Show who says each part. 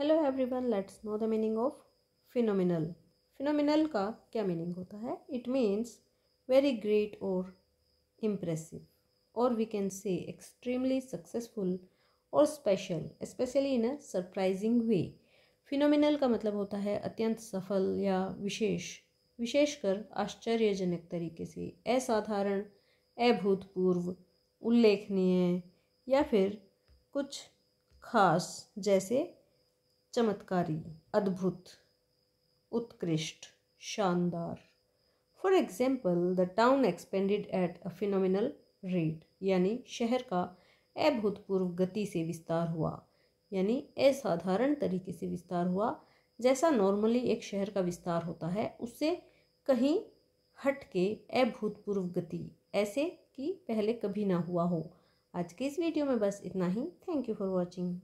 Speaker 1: hello everyone let's know the meaning of phenomenal phenomenal का क्या meaning होता है इट मीन्स वेरी ग्रेट और इम्प्रेसिव और we can say extremely successful और special specially in a surprising way phenomenal का मतलब होता है अत्यंत सफल या विशेष विशेषकर आश्चर्यजनक तरीके से असाधारण अभूतपूर्व उल्लेखनीय या फिर कुछ खास जैसे चमत्कारी अद्भुत उत्कृष्ट शानदार for example the town expanded at a phenomenal rate यानी शहर का अभूतपूर्व गति से विस्तार हुआ यानी असाधारण तरीके से विस्तार हुआ जैसा नॉर्मली एक शहर का विस्तार होता है उससे कहीं हट के अभूतपूर्व गति ऐसे कि पहले कभी ना हुआ हो आज के इस वीडियो में बस इतना ही थैंक यू फॉर वॉचिंग